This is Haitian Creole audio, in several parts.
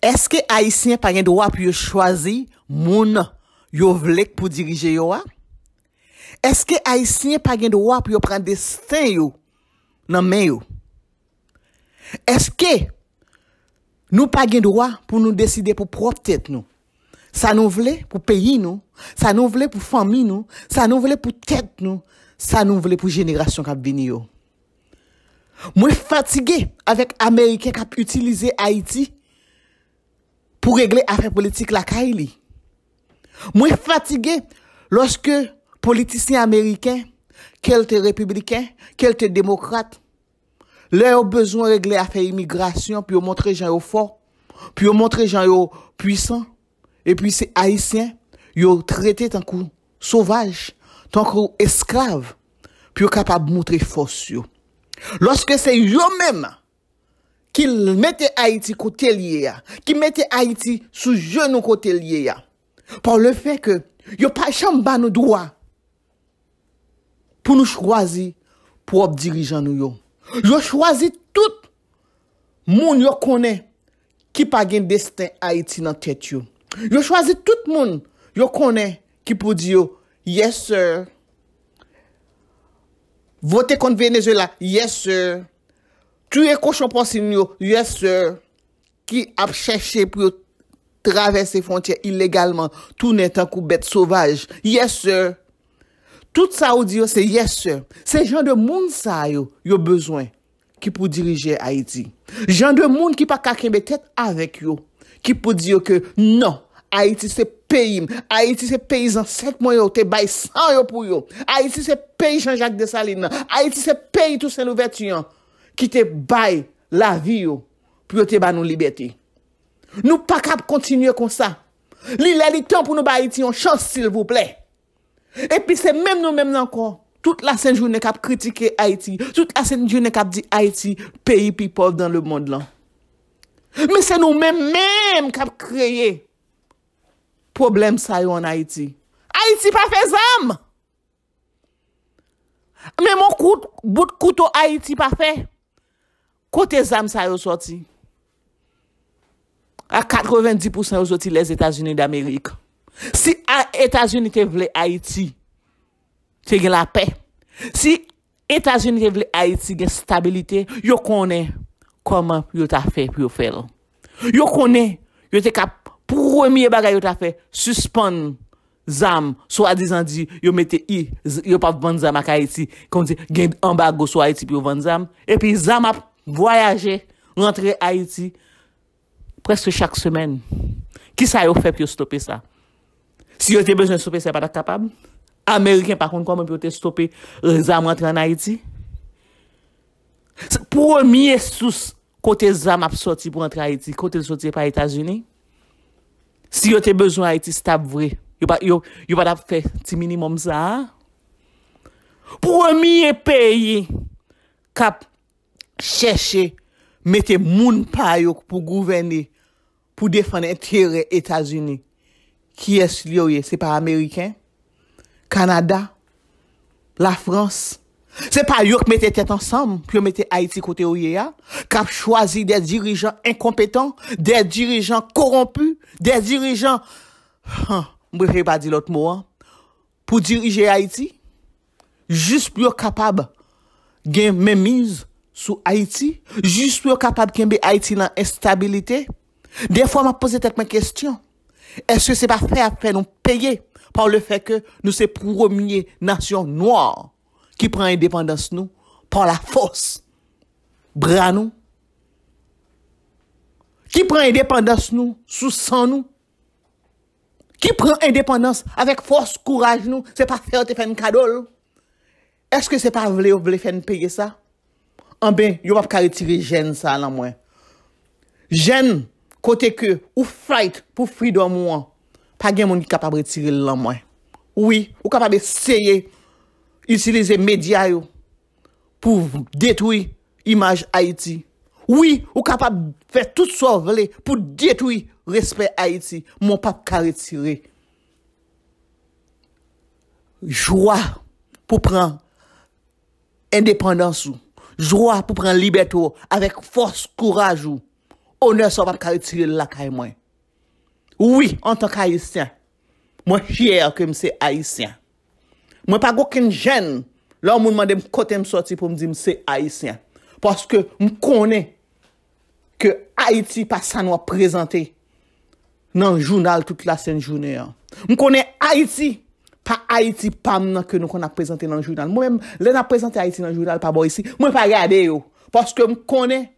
Eske Aisyen pa gen dowa pou yo chwazi moun yo vlek pou dirije yo wa? Eske Aisyen pa gen dowa pou yo pren desten yo nan men yo? Eske nou pa gen dowa pou nou deside pou prop tet nou? Sa nou vle pou peyi nou? Sa nou vle pou fami nou? Sa nou vle pou tet nou? Sa nou vle pou jenerasyon kap vini yo? Moun fatige avek Ameriken kap utilize Haiti pou regle afe politik lakay li. Mwen fatige, loske politisyen Ameriken, kelte Republiken, kelte Demokrat, lè ou bezoun regle afe imigrasyon, pi ou montre jan yo fò, pi ou montre jan yo pwisan, e pwise Haitien, yo trete tankou sovaj, tankou esklave, pi ou kapab montre fòsyo. Loske se yo mèm, Ki mette Haiti kote liye ya. Ki mette Haiti sou jenou kote liye ya. Par le fe ke yo pa chamba nou dwa pou nou chwazi pou ob dirijan nou yo. Yo chwazi tout moun yo konen ki pa gen desten Haiti nan tete yo. Yo chwazi tout moun yo konen ki pou di yo yes sir. Vote kon Venezuela yes sir. Tu ye kouchon pon sin yo, yes sir, ki ap chèche pou yo travesse fontyè ilégalman, tou netan koubet sovaj, yes sir. Tout sa ou di yo se yes sir. Se jan de moun sa yo, yo bezwen ki pou dirije Haiti. Jan de moun ki pa kakenbe tèt avèk yo, ki pou di yo ke, nan, Haiti se pey im, Haiti se pey zan sek moun yo, te bay san yo pou yo, Haiti se pey jan Jacques de Salina, Haiti se pey tout sen nou vet yon. ki te bay la vi yo, pi yo te ba nou libeti. Nou pa kap kontinye kon sa. Li la li tan pou nou ba Haiti, yon chos sil vouple. E pi se mem nou mem nan kon, tout la sen jounen kap kritike Haiti, tout la sen jounen kap di Haiti, peyi people dan le mond lan. Me se nou mem mem kap kreye problem sa yo en Haiti. Haiti pa fe zam! Me moun koutou Haiti pa fe. Kote zam sa yo soti, a 90% yo soti les Etats-Unis d'Amerik. Si Etats-Unis te vle Haiti, te gen la pe. Si Etats-Unis te vle Haiti gen stabilite, yo kone koman yo ta fe pou yo fel. Yo kone, yo te ka pwemye baga yo ta fe, suspon zam, swa dizan di, yo mette i, yo pa vand zam ak Haiti, konze gen ambago swa Haiti pou yo vand zam, epi zam ap, Voyaje, rentre Haiti Presse chak semen Ki sa yo fe pyo stope sa? Si yo te bezon stope se pa da kapab? Ameriken pa kon kon moun Pyo te stope zam rentre en Haiti? Premier sous Kote zam ap sorti pou rentre Haiti Kote sorti pa Etasuni Si yo te bezon Haiti, sta vre Yo pa da fe ti minimum sa? Premier peyi Kap chèche, mette moun pa yok pou gouveni pou defan entere Etasuni ki es liyo ye, se pa Ameriken, Kanada la Frans se pa yok mette tet ansam pou mette Haiti kote ou ye ya kap chwazi de dirijan inkompetan, de dirijan korompu de dirijan mwen fèy pa di lot mou an pou dirije Haiti jist pou yo kapab gen menmiz Sou Haiti, jiswe kapab kenbe Haiti lan estabilite? De fwa ma pose tekman kestyon. Eske se pa fè a fè nou peye par le fè ke nou se promye nasyon noir ki pran indépendans nou par la fòs bran nou? Ki pran indépendans nou sou san nou? Ki pran indépendans avèk fòs kouraj nou se pa fè ou te fè nou kadol? Eske se pa vle ou vle fè nou peye sa? An ben, yo wap kare tire jen sa lan mwen. Jen, kote ke ou fight pou fri do mwen, pa gen moun ni kapab retire lan mwen. Oui, ou kapab eseye, utilize media yo, pou detoui imaj Haiti. Oui, ou kapab fè tout sor vle, pou detoui respè Haiti, moun pap kare tire. Joua pou pran, indépendance yo, Jwa pou pran libet ou, avek fos kouraj ou, onè sa vat ka itire lakay mwen. Ouwi, an tak Haitien, mwen chier ke mse Haitien. Mwen pa gòk en jèn, lò moun mande mkote msoti pou mdi mse Haitien. Paske mkone ke Haiti pa sa nou a prezante nan jounal tout la sèn jounè yon. Mkone Haiti Ha Haiti pam nan ke nou kon ap prezante nan jounal. Mwen mwen ap prezante Haiti nan jounal pa bo yisi. Mwen pa gade yo. Paske m konen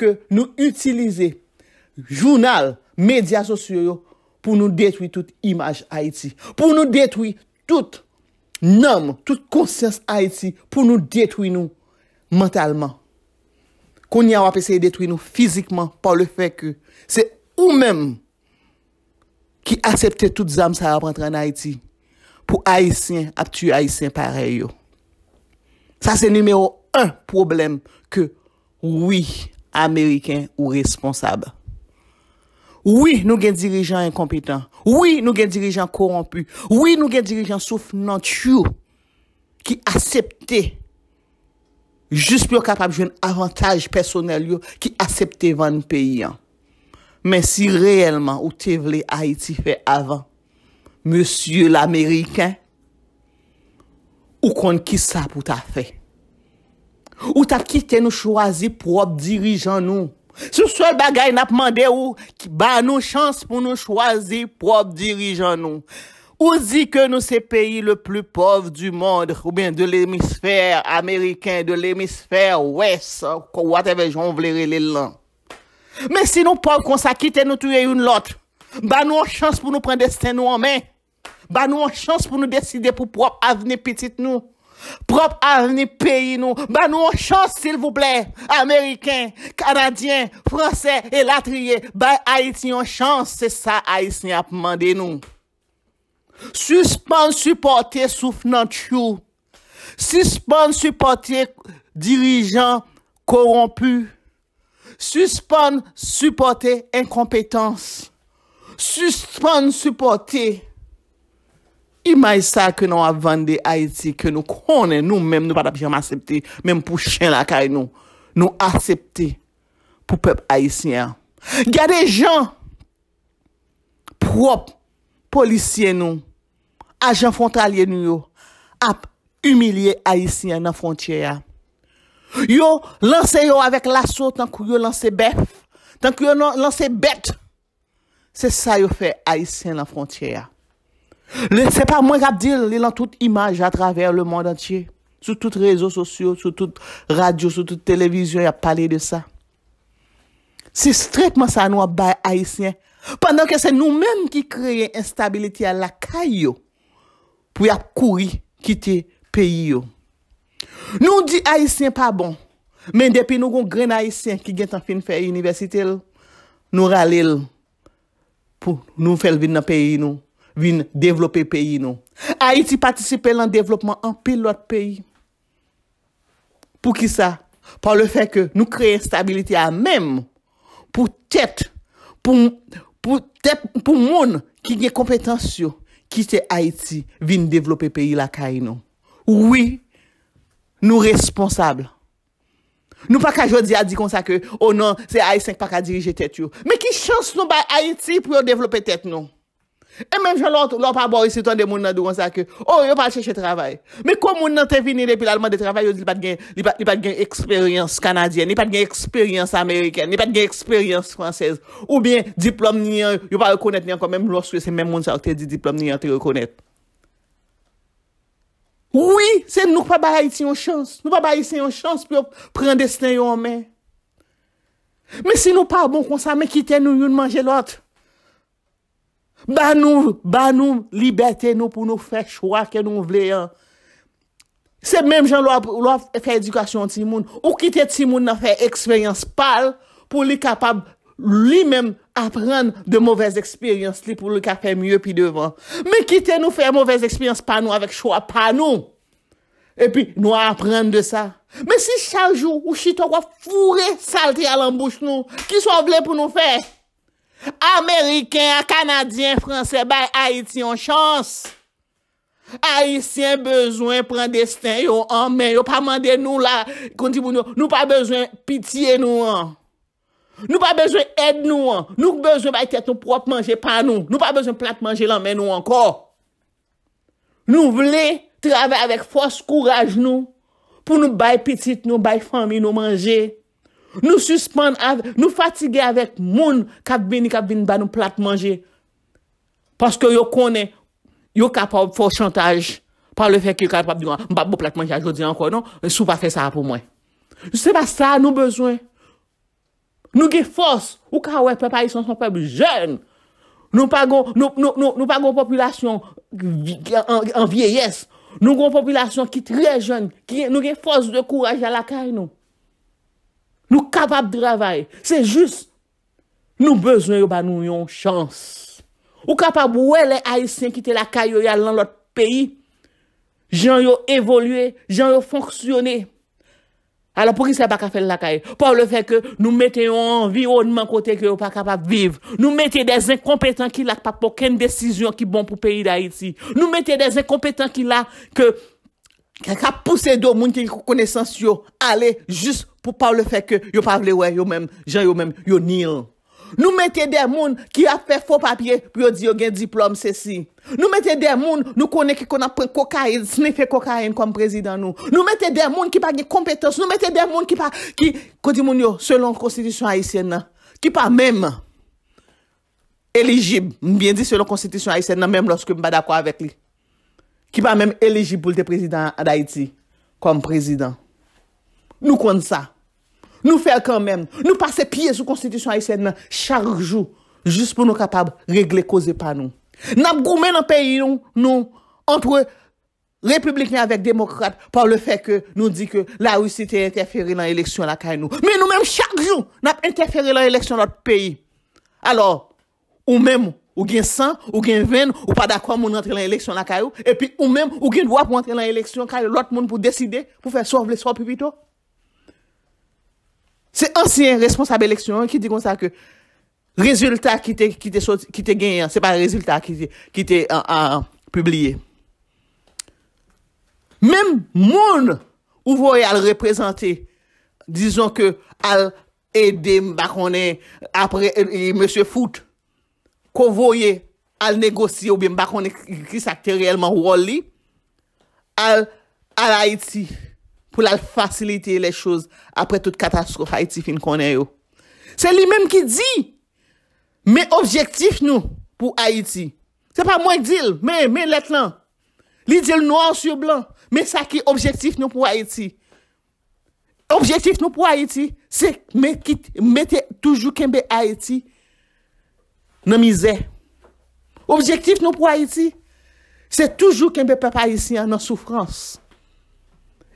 ke nou utilize jounal media sosyo yo pou nou detwi tout imaj Haiti. Pou nou detwi tout nom, tout konsens Haiti pou nou detwi nou mentalman. Kon yon ap ese detwi nou fizikman pou le feke se ou menm ki asepte tout zam sa ap rentran Haiti. pou Haitien ap tue Haitien pare yo. Sa se numero un problem ke oui, Ameriken ou responsable. Oui, nou gen dirijan enkompetant. Oui, nou gen dirijan korompu. Oui, nou gen dirijan souf nantyo ki asepte jist pou yo kapab jwen avantage personel yo ki asepte van nou peyi an. Men si reyelman ou te vle Haiti fe avan, Monsye l'Amerikè, ou kon ki sa pou ta fè? Ou ta ki te nou chwazi prob dirijan nou? Sou sol bagay nap mandè ou ki ba nou chans pou nou chwazi prob dirijan nou? Ou zi ke nou se peyi le plu pov du mond, ou ben de l'hemisfer Amerikè, de l'hemisfer West, ou kwa te vejon vleri le lan? Men si nou pov kon sa ki te nou tuye yon lote, Ba nou an chans pou nou pren desten nou an men. Ba nou an chans pou nou deside pou prop avne petit nou. Prop avne peyi nou. Ba nou an chans sil vouble. Ameriken, kanadyen, franse, elatriye. Ba Haitian chans se sa Haitian ap mande nou. Suspon supporte souf nan chou. Suspon supporte dirijan korompu. Suspon supporte inkompetansi. Suspon, supporte, imay sa ke nou ap vande Haiti, ke nou kone nou menm nou pat ap jom asepte, menm pou chen la kay nou, nou asepte pou pep Haitien. Gade jan, prop, polisye nou, ajan frontalye nou yo, ap humiliye Haitien nan frontye ya. Yo, lance yo avek laso tankou yo lance bet, tankou yo lanse bet, Se sa yo fe Aisyen lan frontye ya. Se pa mwen kap dil, li lan tout imaj a traver le moun antye. Sou tout rezo sosyo, sou tout radyo, sou tout televizyon, ya pale de sa. Se strepman sa nou a bay Aisyen, pandan ke se nou men ki kreye instabilite a la kay yo, pou ya kouri kite peyi yo. Nou di Aisyen pa bon, men depi nou gon gren Aisyen ki gen tan fin fe yon universite l, nou rale l, pou nou fel vin nan peyi nou, vin devlope peyi nou. Haiti patisipe lan devlopman an pil lot peyi. Pou ki sa? Pon le fe ke nou kreye stabilite a menm, pou tèt, pou moun ki gen kompetansyo, ki se Haiti vin devlope peyi la ka yon. Ouwi, nou responsable. Nou pa ka jodi a di kon sa ke, o oh nan, se AI-5 pa ka dirije tet yo. Me ki chans nou ba Haiti pou yo devlope tet nou. E menjou lor pa bor isi ton de moun nan do kon sa ke, o oh, yo pa chèche travay. Me kon moun nan te vini depi lalman de travay, yo di li pat gen eksperyans kanadyen, li pat gen eksperyans ameriken, li pat gen eksperyans fransèz. Ou bien diplom niyan, yo pa rekonèt niyan kon menm lorswe se menm moun sa akte di diplom niyan te rekonèt. Oui, se nou pa ba iti yon chans. Nou pa ba iti yon chans pou prende stè yon mè. Mè si nou pa bon konsame kite nou yon manje lot. Ba nou, ba nou libertè nou pou nou fè chwa ke nou vle yon. Se mèm jan lou a fè edukasyon ti moun. Ou kite ti moun nan fè eksperyans pal pou li kapab li mèm apren de mouvez eksperyans li pou luka fè mye pi devan. Me kite nou fè mouvez eksperyans pa nou avèk chwa pa nou. E pi nou apren de sa. Me si sajou ou chitok waf fure salte alan bouch nou, ki sou avle pou nou fè? Ameriken, Kanadyen, Fransè, Bay, Haitien, chans. Haitien bezwen pran desten yo anmen, yo pa mande nou la kontibou nou pa bezwen pitiye nou an. Nou pa bezwen ed nou an. Nou bezwen bay tet nou prop manje pa nou. Nou pa bezwen plat manje lan men nou anko. Nou vle trave avèk fos kouraj nou. Pou nou bay pitit nou, bay fami nou manje. Nou suspande avèk, nou fatige avèk moun kap vini, kap vini ba nou plat manje. Paske yo kone, yo kap fos chantage. Par le fèk yo kap fos diwan, mbap bo plat manje ajodi anko nou. Sou pa fè sa pou mwen. Nou se pa sa nou bezwen. Nou gen fos, ou ka wè pep ay son son pep jen, nou pa gon, nou, nou, nou, nou pa gon populasyon en vieyes, nou gon populasyon ki tre jen, nou gen fos de kouraj ya lakay nou. Nou kapab dravay, se jist, nou bezwen yo ba nou yon chans. Ou kapab wè lè ay sin ki te lakay yo ya lan lot peyi, jen yo evolwe, jen yo fonksyoney. A la pou ki se baka fel laka e? Pa ou le fe ke nou mette yon environman kote ke yon pa kapap viv. Nou mette de zin kompetant ki lak pa pou ken desizyon ki bon pou peyi da iti. Nou mette de zin kompetant ki lak ke kaka pousse do moun ki kou kone sens yo. Ale, jist pou pa ou le fe ke yon pa vle we, yon men, jan yon men, yon nil. Nou mette der moun ki a fè fò papye pou yo diyo gen diplòm sè si. Nou mette der moun nou konè ki kon apren kokayen, sè ne fè kokayen kom prezident nou. Nou mette der moun ki pa gen kompetos. Nou mette der moun ki pa, ki, kou di moun yo, selon konstitisyon Haitien nan. Ki pa mèm elijib, mbyen di selon konstitisyon Haitien nan, mèm lòs ki mba d'akwa avèk li. Ki pa mèm elijib pou lte prezident Adaiti kom prezident. Nou kon sa. Nou fèr kan men, nou pase piye sou konstitisyon ay sèd nan, chak jou, jist pou nou kapab regle koze pa nou. Nap goumen nan peyi nou, nou, antre republikan avèk demokrate, pa le fèk nou di ke la ou si te interferi nan eleksyon la kay non. nou. Men nou men chak jou, nap interferi nan eleksyon lot peyi. Alors, ou men, ou gen san, ou gen ven, ou pa da kwa moun rentre lan eleksyon la kay ou, epi ou men, ou gen vwa pou rentre lan eleksyon la kay ou, lot moun pou deside, pou fè sovle sovle pipito. Se ansyen responsable eksyon, ki di kon sa ke rezultat ki te genyen, se pa rezultat ki te publiye. Mem moun ou voye al reprezenti, dijon ke al ede mbakone apre M. Foot, kon voye al negosi obi mbakone ki sakte reyelman woli, al Haiti. pou la l'fasilite le chouz apre tout katastrofe Haiti fin konen yo. Se li menm ki di, men objektif nou pou Haiti. Se pa mwen dil, men let lan. Li dil nou an sou blan, men sa ki objektif nou pou Haiti. Objektif nou pou Haiti, se men ki mete toujou kenbe Haiti nan mize. Objektif nou pou Haiti, se toujou kenbe pepa Haitian nan soufrans.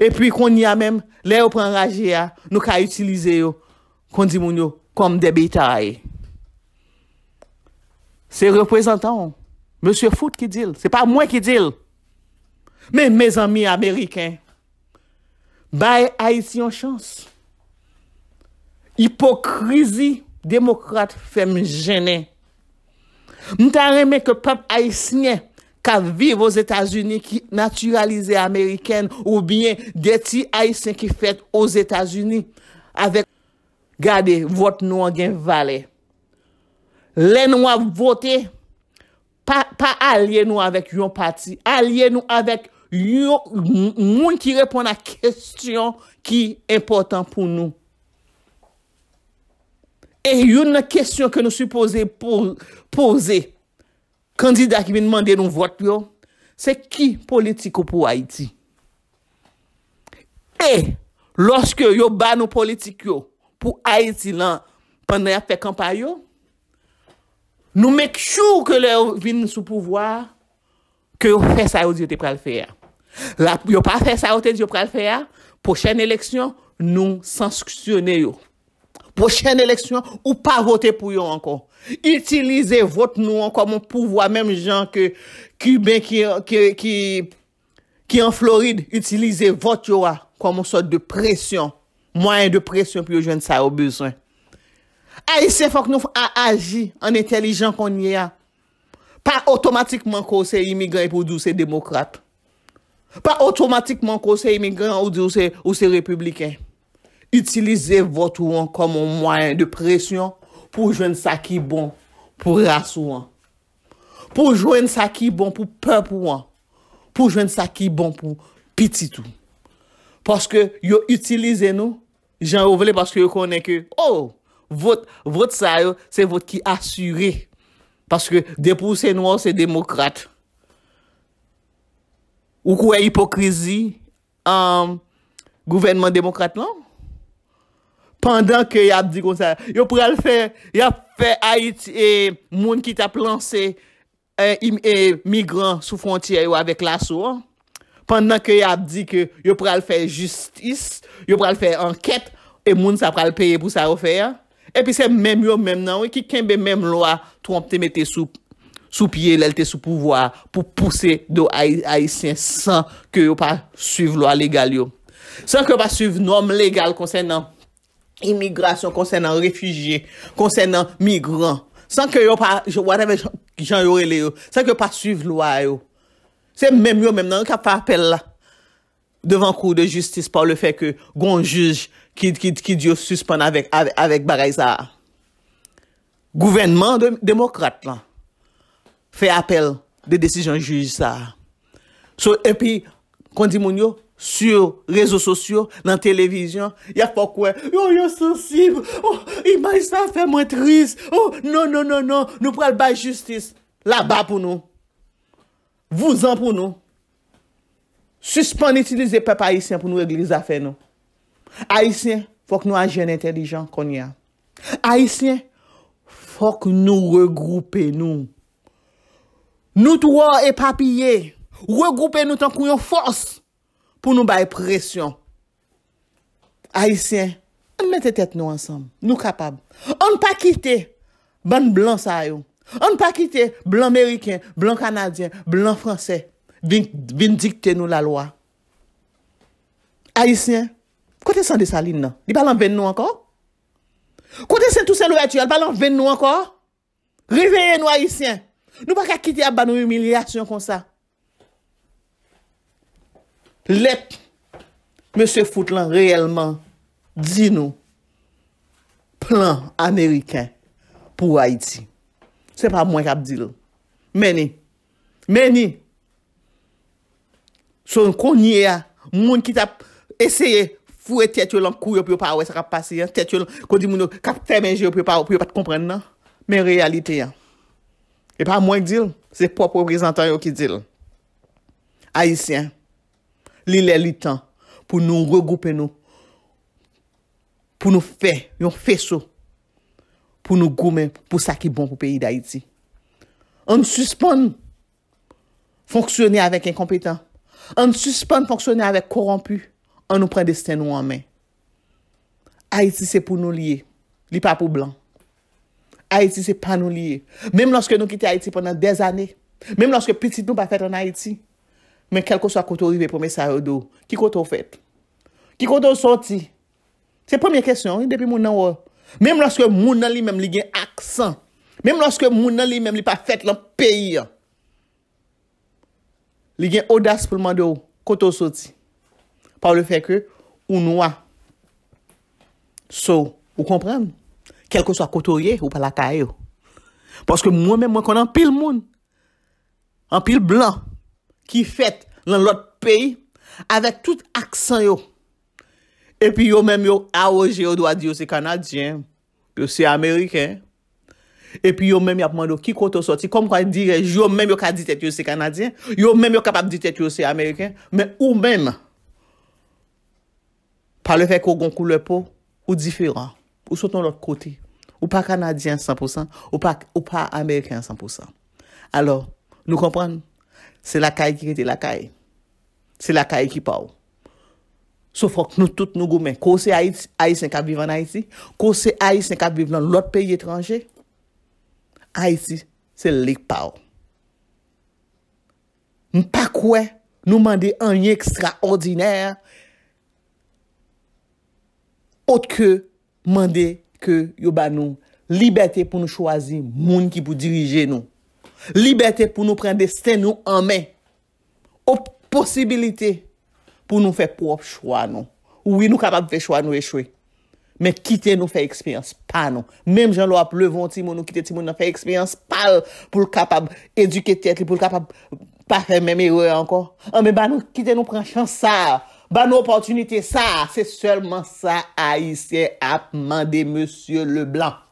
E pi kon ya men, lè ou pren raje ya, nou ka utilize yo, kon di moun yo, kom debi itay. Se reprezentan, monsye foute ki dil, se pa mwen ki dil. Men, mèz anmi Ameriken, bè a yisi yon chans. Hipokrizi demokrate fèm jene. Mwen tan reme ke pap a yisi nye. Ka vive os Etats-Unis ki naturalize Ameriken ou bien deti aisen ki fet os Etats-Unis. Gade, vote nou an gen vale. Len nou a vote, pa alye nou avèk yon pati. Alye nou avèk yon moun ki repon a kestyon ki important pou nou. E yon kestyon ke nou sou pose pouze. kandida ki vin mande nou vot yo, se ki politiko pou Haiti? E, loske yo banou politik yo pou Haiti lan pandan ya fekampay yo, nou mek chou ke lè vin sou pouvoar ke yo fè sa yo diyo te pral fè ya. Yo pa fè sa yo te diyo pral fè ya, pochèn eleksyon, nou san skusyonè yo. Pochèn eleksyon, ou pa votè pou yo ankon. Utilize vot nou an komon pouvo a mèm jan ke kibè ki an Floride. Utilize vot yo an komon sot de presyon. Mwayen de presyon pou yo jwenn sa ou beswen. A y se fok nou a aji an entelijan kon y a. Pa otomatikman ko se imigren pou di ou se demokrate. Pa otomatikman ko se imigren ou di ou se republiken. Utilize vot nou an komon mwayen de presyon. pou jwen sa ki bon pou rassou an. Pou jwen sa ki bon pou pep ou an. Pou jwen sa ki bon pou piti tou. Paske yo utilize nou, jan ou vle paske yo konen ke, oh, vote sa yo, se vote ki asure. Paske depou se nou an, se demokrate. Ou kwe hipokrizi, an um, gouvenman demokrate nan. Pendan ke y ap di konsen, yo pral fè, y ap fè ayit e moun ki tap lanse euh, imigran euh, sou frontye yo avèk la sou. Pendan ke y ap di ke yo pral fè justice, yo pral fè anket, e moun sa pral pèye pou sa ro fè ya. Epi se mèm yo mèm nan, wè ki kèmbe mèm lo a trompte mè te sou, sou piye lèl te sou pouvoa pou pousse do ayisyen san ke yo pa suiv lo a legal yo. San ke yo pa suiv nom legal konsen nan. Immigrasyon konsen nan refujiye, konsen nan migran. San ke yo pa, whatever jan yo ele yo, san ke yo pa suiv lwa yo. Se menm yo menm nan, yo ka pa apel la. Devan kou de justice pa ou le fe ke gon juj ki diyo suspon avèk baray sa. Gouvenman demokrate la. Fe apel de desijon juj sa. So epi, kon di moun yo? Sur rezo sosyo, nan televizyon, ya fok wè, yo yo sensib, yo oh, imaj san fè mwè tris, yo oh, nonononon, non, nou pral bè justice, la bè pou nou. Vouzan pou nou. Suspon n'utilize pep haïsyen pou nou reglize a fè nou. Haïsyen, fok nou anjen entelijan kon ya. Haïsyen, fok nou regroupe nou. Nou tou wò epapye, regroupe nou tankou yon fòs. pou nou baye presyon. Aisyen, an mette tet nou ansam, nou kapab. An pa kite, ban blan sa ayon. An pa kite, blan Ameriken, blan Kanadyen, blan Fransen, vin dikte nou la lwa. Aisyen, kote san de sa lin nan? Di balan ven nou ankor? Kote san tou sen lou etu, al balan ven nou ankor? Riveye nou Aisyen, nou pa ka kite ap ban nou humiliasyon kon sa. Aisyen, Lèk mè se foute lan reèlman di nou plan amerikèn pou Haiti. Se pa mwen kap di lou. Mèni, mèni, son konye ya moun ki tap eseye fwe tet yo lan kou yo pyo pa wè se kap pase yan. Tet yo lan kou di moun yo kap temenje yo pyo pa wè se pa te komprende nan. Mè realite yan. E pa mwen di lou, se pop reprezentan yo ki di lou. Haitien. li lè li tan, pou nou regoupe nou, pou nou fè, yon fè sou, pou nou goumè, pou sa ki bon pou peyi d'Haïti. An süspan, fonksyonè avèk enkompetan, an süspan fonksyonè avèk korompu, an nou pren destè nou anmen. Haïti se pou nou liye, li pa pou blan. Haïti se pa nou liye, mèm lòske nou kitè Haïti pwèndan dèz anè, mèm lòske pitit nou pa fèt an Haïti, men kelko sa koto rive pou me sa yo dou, ki koto fèt? Ki koto soti? Se premier kèsyon, depi moun nan wò, mèm laske moun nan li mèm li gen aksan, mèm laske moun nan li mèm li pa fèt lan peyi an, li gen odas pou moun dou, koto soti, pa wè fèk wè ou nou an. So, wè kompran? Kelko sa koto rive, wè pa la kaya yo. Paske moun men mwen kon an pil moun, an pil blan, ki fèt nan lot peyi, avèk tout aksan yo. Epi yo mèm yo awoje yo doa di yo se kanadyen, yo se ameriken, epi yo mèm yo apman yo ki kote soti, kom kwa di yo mèm yo ka ditet yo se kanadyen, yo mèm yo kapab ditet yo se ameriken, mè ou mèm, pa le fèk yo gon koule po, yo diferan, yo sot nan lot kote, yo pa kanadyen 100%, yo pa ameriken 100%. Alo, nou kompran nou? Se lakay ki kete lakay. Se lakay ki paw. Sou fok nou tout nou gomen. Kose Aït, Aït sen ka biv an Aïti. Kose Aït sen ka biv nan lot peyi etranje. Aïti, se lik paw. Mpa kwe, nou mande anye ekstra ordiner. Otke, mande ke yoban nou. Liberté pou nou chwazi moun ki pou dirije nou. Liberté pou nou pren desten nou anmen. Ou posibilité pou nou fè pop chwa non. nou. Ou wè nou kapab fè chwa nou e chwe. Mè kitè nou fè ekspiyans pa nou. Mèm jan lou ap levon ti moun nou kitè ti moun nou fè ekspiyans pa ah, nou. Pou l'kapab eduke tetli, pou l'kapab pa fè mèm ewe ankon. Mèm ba nou kitè nou pren chans sa. Ba nou oportunité sa. Fè sèlman sa a isè ap mande Monsieur Leblanc.